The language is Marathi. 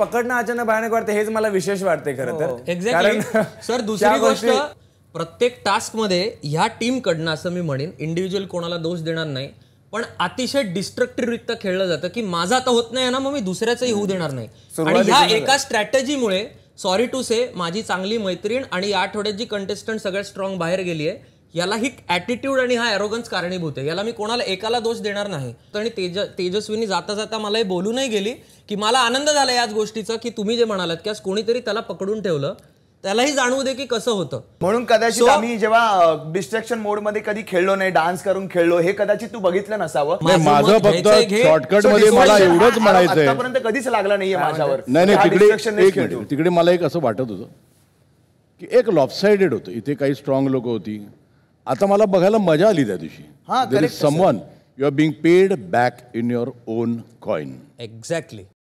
पकडणं अचानक भयानक वाटते हेच मला विशेष वाटते खरं तर एक्झॅक्टली हो, हो. सर दुसरी गोष्ट प्रत्येक टास्क मध्ये ह्या कडनं असं मी म्हणेन इंडिव्हिज्युअल कोणाला दोष देणार नाही पण अतिशय डिस्ट्रक्टिव्ह डिस्ट्रक्टिव्हरित्या खेळलं जातं की माझा आता होत नाही ना मग मी दुसऱ्याचंही होऊ देणार नाही आणि ह्या एका स्ट्रॅटेजीमुळे सॉरी टू से माझी चांगली मैत्रीण आणि या आठवड्यात जी कंटेस्टंट सगळ्यात स्ट्रॉंग बाहेर गेली आहे याला ही ॲटिट्यूड आणि हा ॲरोगन्स कारणीभूत आहे याला मी कोणाला एकाला दोष देणार नाही तर आणि तेज तेजस्वीनी जाता जाता मला हे बोलूनही गेली की मला आनंद झाला याच गोष्टीचा की तुम्ही जे म्हणालात की आज कोणीतरी त्याला पकडून ठेवलं त्यालाही जाणवू दे की कसं होतं म्हणून कदाचित आम्ही जेव्हा डिस्ट्रॅक्शन मोड मध्ये कधी खेळलो नाही डान्स करून खेळलो हे कदाचित तू बघितलं नसावं माझं फक्त शॉर्टकट मध्ये मला एवढंच म्हणायचं आतापर्यंत कधीच लागला नाहीये माझ्यावर नाही तिकडे तिकडे मला एक असं वाटत होतं की एक लॉफसाइडेड होतं इथे काही स्ट्रॉंग लोक होती आता मला बघायला मजा आली त्या दिवशी someone you are being paid back in your own coin exactly